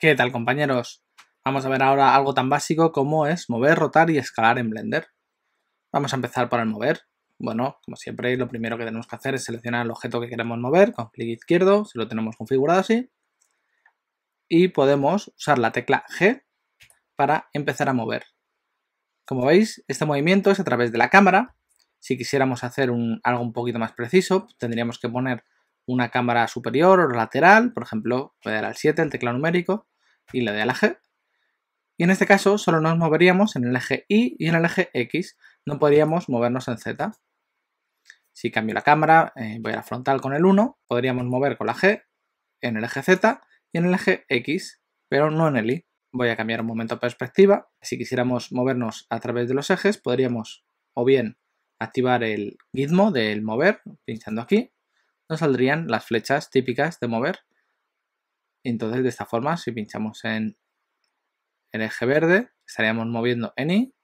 ¿Qué tal compañeros? Vamos a ver ahora algo tan básico como es mover, rotar y escalar en Blender. Vamos a empezar por el mover. Bueno, como siempre, lo primero que tenemos que hacer es seleccionar el objeto que queremos mover con clic izquierdo, si lo tenemos configurado así. Y podemos usar la tecla G para empezar a mover. Como veis, este movimiento es a través de la cámara. Si quisiéramos hacer algo un poquito más preciso, tendríamos que poner una cámara superior o lateral, por ejemplo, puede dar al 7, el teclado numérico, y la de la g Y en este caso solo nos moveríamos en el eje Y y en el eje X. No podríamos movernos en Z. Si cambio la cámara, eh, voy a la frontal con el 1, podríamos mover con la G en el eje Z y en el eje X, pero no en el Y. Voy a cambiar un momento perspectiva. Si quisiéramos movernos a través de los ejes, podríamos o bien activar el gizmo del mover, pinchando aquí, nos saldrían las flechas típicas de mover, entonces, de esta forma, si pinchamos en el eje verde, estaríamos moviendo en Y,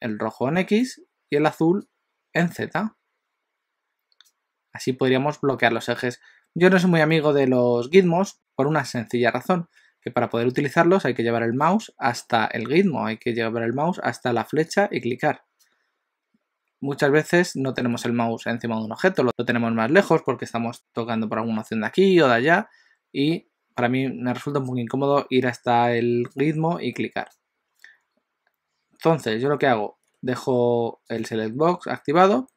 el rojo en X y el azul en Z. Así podríamos bloquear los ejes. Yo no soy muy amigo de los gizmos por una sencilla razón, que para poder utilizarlos hay que llevar el mouse hasta el gizmo, hay que llevar el mouse hasta la flecha y clicar. Muchas veces no tenemos el mouse encima de un objeto, lo tenemos más lejos porque estamos tocando por alguna opción de aquí o de allá y para mí me resulta un poco incómodo ir hasta el ritmo y clicar. Entonces, yo lo que hago, dejo el select box activado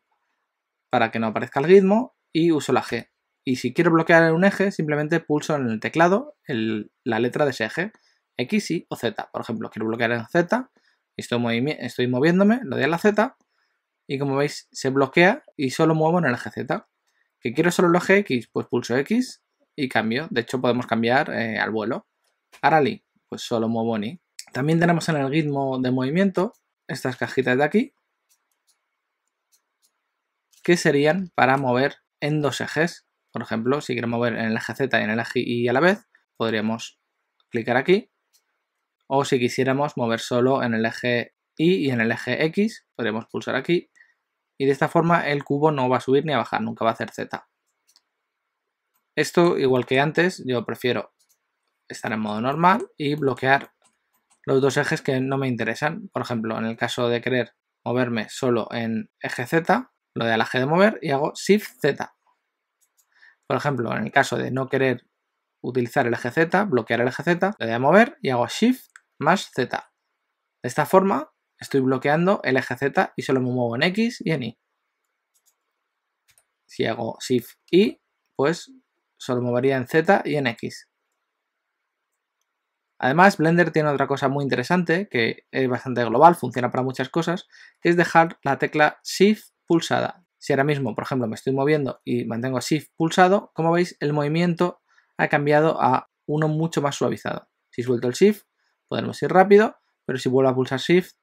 para que no aparezca el ritmo y uso la G. Y si quiero bloquear un eje, simplemente pulso en el teclado la letra de ese eje, X, Y o Z. Por ejemplo, quiero bloquear en Z, estoy, estoy moviéndome, lo doy a la Z, y como veis se bloquea y solo muevo en el eje Z. Que quiero solo el eje X, pues pulso X, y cambio. De hecho, podemos cambiar eh, al vuelo. Arali, pues solo muevo ni También tenemos en el ritmo de movimiento estas cajitas de aquí, que serían para mover en dos ejes. Por ejemplo, si quiero mover en el eje Z y en el eje Y a la vez, podríamos clicar aquí. O si quisiéramos mover solo en el eje Y y en el eje X, podríamos pulsar aquí. Y de esta forma el cubo no va a subir ni a bajar, nunca va a hacer Z. Esto, igual que antes, yo prefiero estar en modo normal y bloquear los dos ejes que no me interesan. Por ejemplo, en el caso de querer moverme solo en eje Z, lo de al eje de mover y hago Shift Z. Por ejemplo, en el caso de no querer utilizar el eje Z, bloquear el eje Z, lo doy mover y hago Shift más Z. De esta forma estoy bloqueando el eje Z y solo me muevo en X y en Y. Si hago Shift Y, pues solo movería en Z y en X. Además, Blender tiene otra cosa muy interesante, que es bastante global, funciona para muchas cosas, que es dejar la tecla Shift pulsada. Si ahora mismo, por ejemplo, me estoy moviendo y mantengo Shift pulsado, como veis, el movimiento ha cambiado a uno mucho más suavizado. Si suelto el Shift, podemos ir rápido, pero si vuelvo a pulsar Shift,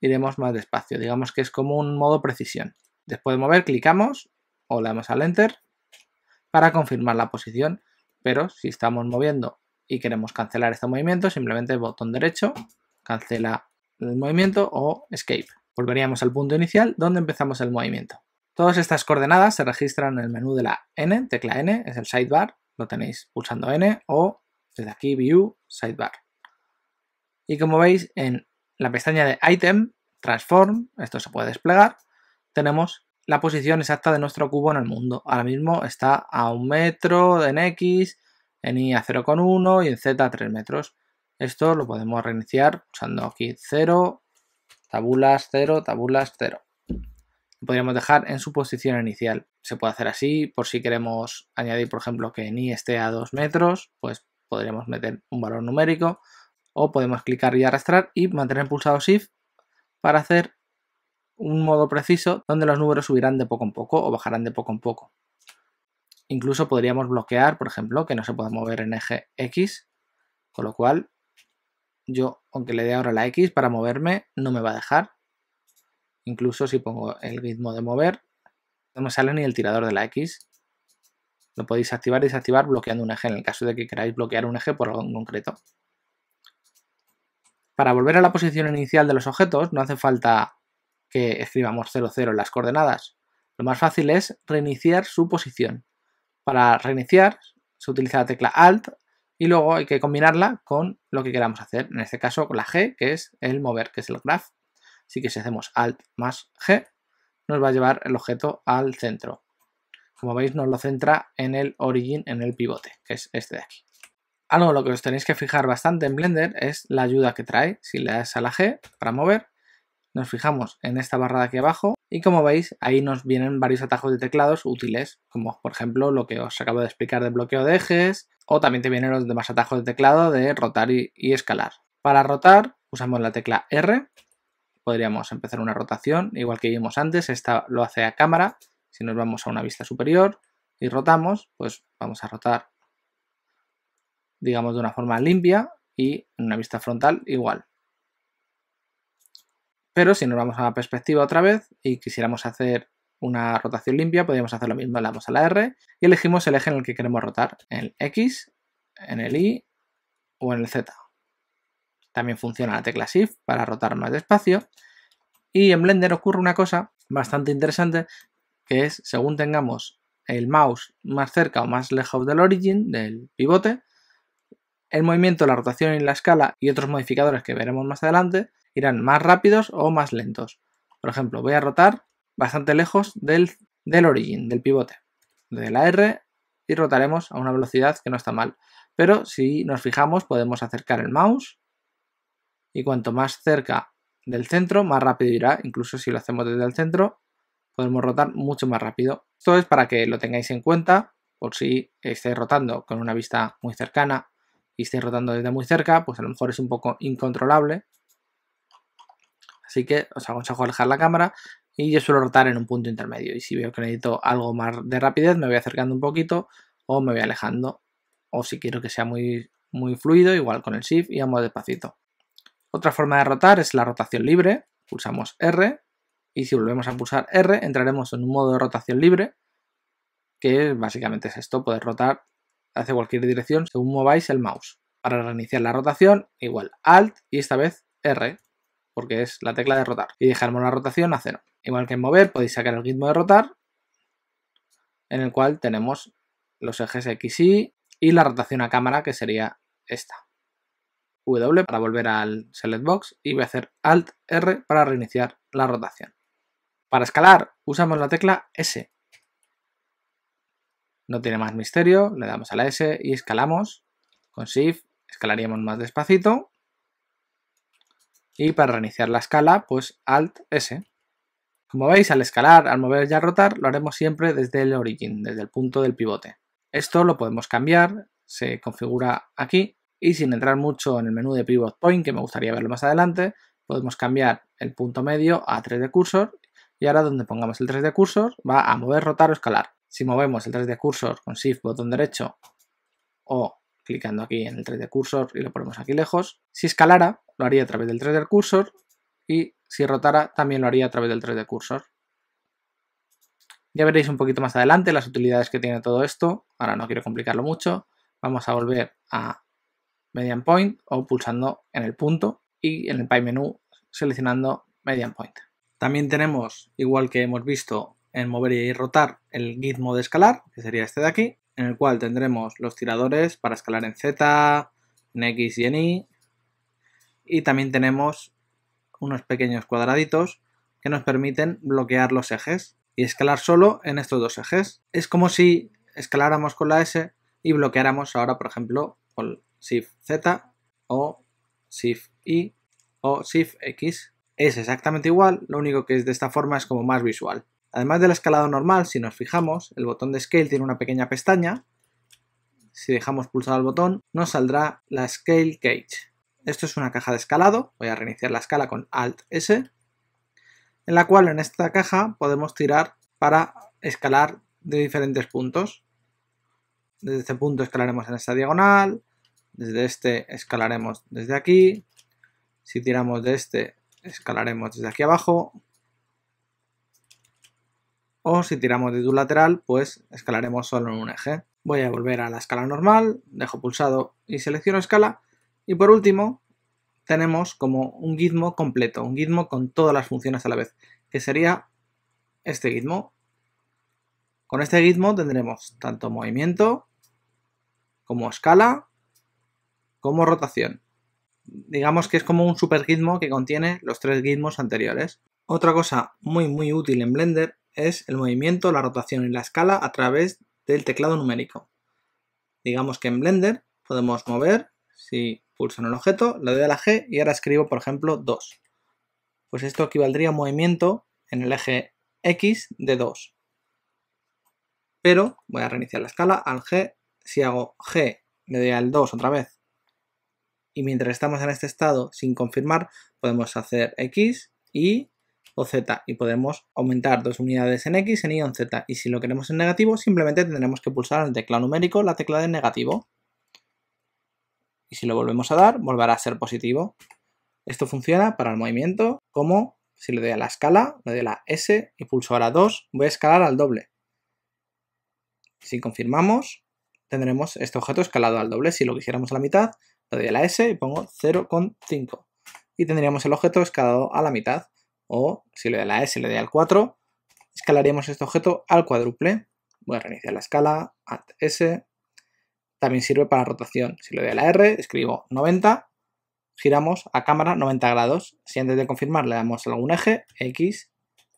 iremos más despacio. Digamos que es como un modo precisión. Después de mover, clicamos o le damos al Enter para confirmar la posición, pero si estamos moviendo y queremos cancelar este movimiento, simplemente botón derecho, cancela el movimiento o escape. Volveríamos al punto inicial donde empezamos el movimiento. Todas estas coordenadas se registran en el menú de la N, tecla N, es el sidebar, lo tenéis pulsando N o desde aquí View, Sidebar. Y como veis en la pestaña de Item, Transform, esto se puede desplegar, tenemos la posición exacta de nuestro cubo en el mundo. Ahora mismo está a un metro en X, en Y a 0,1 y en Z a 3 metros. Esto lo podemos reiniciar usando aquí 0, tabulas 0, tabulas 0. podríamos dejar en su posición inicial. Se puede hacer así por si queremos añadir, por ejemplo, que en Y esté a 2 metros, pues podríamos meter un valor numérico o podemos clicar y arrastrar y mantener pulsado Shift para hacer un modo preciso donde los números subirán de poco en poco o bajarán de poco en poco. Incluso podríamos bloquear, por ejemplo, que no se pueda mover en eje X, con lo cual yo, aunque le dé ahora la X para moverme, no me va a dejar. Incluso si pongo el ritmo de mover, no me sale ni el tirador de la X. Lo podéis activar y desactivar bloqueando un eje en el caso de que queráis bloquear un eje por algo en concreto. Para volver a la posición inicial de los objetos no hace falta que escribamos 00 las coordenadas, lo más fácil es reiniciar su posición. Para reiniciar se utiliza la tecla Alt y luego hay que combinarla con lo que queramos hacer, en este caso con la G, que es el mover, que es el graph. Así que si hacemos Alt más G, nos va a llevar el objeto al centro. Como veis, nos lo centra en el origin, en el pivote, que es este de aquí. Algo lo que os tenéis que fijar bastante en Blender es la ayuda que trae. Si le das a la G para mover, nos fijamos en esta barra de aquí abajo y como veis ahí nos vienen varios atajos de teclados útiles, como por ejemplo lo que os acabo de explicar de bloqueo de ejes o también te vienen los demás atajos de teclado de rotar y, y escalar. Para rotar usamos la tecla R, podríamos empezar una rotación igual que vimos antes, esta lo hace a cámara, si nos vamos a una vista superior y rotamos, pues vamos a rotar digamos de una forma limpia y en una vista frontal igual. Pero si nos vamos a la perspectiva otra vez y quisiéramos hacer una rotación limpia, podríamos hacer lo mismo, le damos a la R y elegimos el eje en el que queremos rotar, en el X, en el Y o en el Z. También funciona la tecla Shift para rotar más despacio. Y en Blender ocurre una cosa bastante interesante, que es según tengamos el mouse más cerca o más lejos del origin, del pivote, el movimiento, la rotación y la escala y otros modificadores que veremos más adelante irán más rápidos o más lentos. Por ejemplo, voy a rotar bastante lejos del, del origin, del pivote, de la R y rotaremos a una velocidad que no está mal. Pero si nos fijamos podemos acercar el mouse y cuanto más cerca del centro más rápido irá, incluso si lo hacemos desde el centro podemos rotar mucho más rápido. Esto es para que lo tengáis en cuenta por si estáis rotando con una vista muy cercana y estáis rotando desde muy cerca, pues a lo mejor es un poco incontrolable Así que os aconsejo alejar la cámara y yo suelo rotar en un punto intermedio. Y si veo que necesito algo más de rapidez, me voy acercando un poquito o me voy alejando. O si quiero que sea muy, muy fluido, igual con el Shift y vamos despacito. Otra forma de rotar es la rotación libre. Pulsamos R y si volvemos a pulsar R entraremos en un modo de rotación libre que básicamente es esto, poder rotar hacia cualquier dirección según mováis el mouse. Para reiniciar la rotación, igual Alt y esta vez R porque es la tecla de rotar. Y dejamos la rotación a cero. Igual que en mover, podéis sacar el ritmo de rotar, en el cual tenemos los ejes X, Y y la rotación a cámara, que sería esta. W para volver al select box y voy a hacer Alt R para reiniciar la rotación. Para escalar usamos la tecla S. No tiene más misterio, le damos a la S y escalamos. Con Shift escalaríamos más despacito y para reiniciar la escala, pues Alt S. Como veis, al escalar, al mover y al rotar, lo haremos siempre desde el origin, desde el punto del pivote. Esto lo podemos cambiar, se configura aquí, y sin entrar mucho en el menú de Pivot Point, que me gustaría verlo más adelante, podemos cambiar el punto medio a 3 de Cursor, y ahora donde pongamos el 3 de Cursor va a mover, rotar o escalar. Si movemos el 3 de Cursor con Shift, botón derecho o clicando aquí en el 3D cursor y lo ponemos aquí lejos. Si escalara, lo haría a través del 3D cursor y si rotara, también lo haría a través del 3D cursor. Ya veréis un poquito más adelante las utilidades que tiene todo esto. Ahora no quiero complicarlo mucho. Vamos a volver a Median Point o pulsando en el punto y en el Pie Menú seleccionando Median Point. También tenemos, igual que hemos visto en mover y rotar, el gizmo de escalar, que sería este de aquí en el cual tendremos los tiradores para escalar en Z, en X y en Y. Y también tenemos unos pequeños cuadraditos que nos permiten bloquear los ejes y escalar solo en estos dos ejes. Es como si escaláramos con la S y bloqueáramos ahora, por ejemplo, con Shift Z o Shift Y o Shift X. Es exactamente igual, lo único que es de esta forma es como más visual. Además del escalado normal, si nos fijamos, el botón de Scale tiene una pequeña pestaña. Si dejamos pulsado el botón, nos saldrá la Scale Cage. Esto es una caja de escalado. Voy a reiniciar la escala con Alt-S, en la cual en esta caja podemos tirar para escalar de diferentes puntos. Desde este punto escalaremos en esta diagonal, desde este escalaremos desde aquí, si tiramos de este escalaremos desde aquí abajo, o si tiramos de tu lateral, pues escalaremos solo en un eje. Voy a volver a la escala normal, dejo pulsado y selecciono escala. Y por último, tenemos como un gizmo completo, un gizmo con todas las funciones a la vez, que sería este gizmo. Con este gizmo tendremos tanto movimiento, como escala, como rotación. Digamos que es como un super gizmo que contiene los tres gizmos anteriores. Otra cosa muy muy útil en Blender es el movimiento, la rotación y la escala a través del teclado numérico. Digamos que en Blender podemos mover, si pulso en el objeto, le doy a la G y ahora escribo, por ejemplo, 2. Pues esto equivaldría a movimiento en el eje X de 2. Pero voy a reiniciar la escala al G. Si hago G, le doy al 2 otra vez. Y mientras estamos en este estado sin confirmar, podemos hacer X, Y o z y podemos aumentar dos unidades en x, en y, en z. Y si lo queremos en negativo, simplemente tendremos que pulsar en el teclado numérico la tecla de negativo. Y si lo volvemos a dar, volverá a ser positivo. Esto funciona para el movimiento como si le doy a la escala, le doy a la S y pulso ahora 2, voy a escalar al doble. Si confirmamos, tendremos este objeto escalado al doble. Si lo quisiéramos a la mitad, le doy a la S y pongo 0,5. Y tendríamos el objeto escalado a la mitad o si le doy a la e, S, le doy al 4, escalaríamos este objeto al cuádruple. Voy a reiniciar la escala, Alt S. También sirve para rotación. Si le doy a la R, escribo 90, giramos a cámara 90 grados. Si antes de confirmar le damos algún eje, X,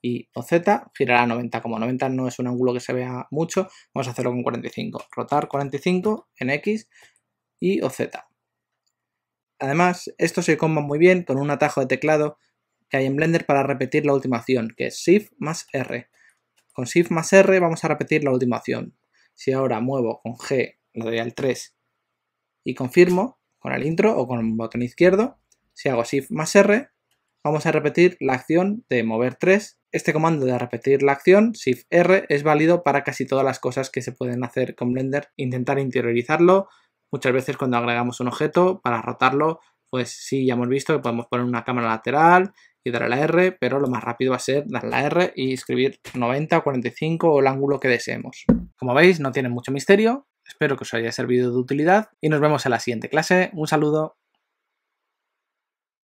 Y o Z, girará a 90. Como 90 no es un ángulo que se vea mucho, vamos a hacerlo con 45. Rotar 45 en X, Y o Z. Además, esto se comba muy bien con un atajo de teclado que hay en Blender para repetir la última acción, que es Shift más R. Con Shift más R vamos a repetir la última acción. Si ahora muevo con G, lo doy al 3 y confirmo con el intro o con el botón izquierdo, si hago Shift más R, vamos a repetir la acción de mover 3. Este comando de repetir la acción, Shift R, es válido para casi todas las cosas que se pueden hacer con Blender. Intentar interiorizarlo, muchas veces cuando agregamos un objeto, para rotarlo, pues sí, ya hemos visto que podemos poner una cámara lateral, y dar la R, pero lo más rápido va a ser dar la R y escribir 90, 45 o el ángulo que deseemos. Como veis, no tiene mucho misterio. Espero que os haya servido de utilidad y nos vemos en la siguiente clase. Un saludo.